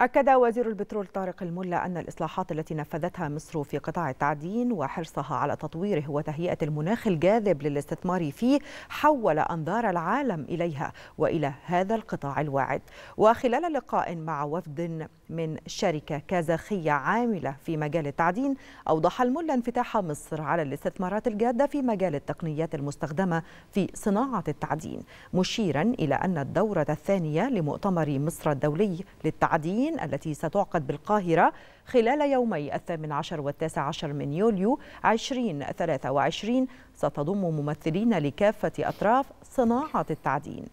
أكد وزير البترول طارق الملا أن الإصلاحات التي نفذتها مصر في قطاع التعدين وحرصها على تطويره وتهيئة المناخ الجاذب للاستثمار فيه حول أنظار العالم إليها وإلى هذا القطاع الواعد وخلال لقاء مع وفد من شركة كازاخية عاملة في مجال التعدين أوضح الملا انفتاح مصر على الاستثمارات الجادة في مجال التقنيات المستخدمة في صناعة التعدين مشيرا إلى أن الدورة الثانية لمؤتمر مصر الدولي للتعدين العالمين التي ستعقد بالقاهرة خلال يومي الثامن عشر والتاسع عشر من يوليو عشرين ثلاثة وعشرين ستضم ممثلين لكافة أطراف صناعة التعدين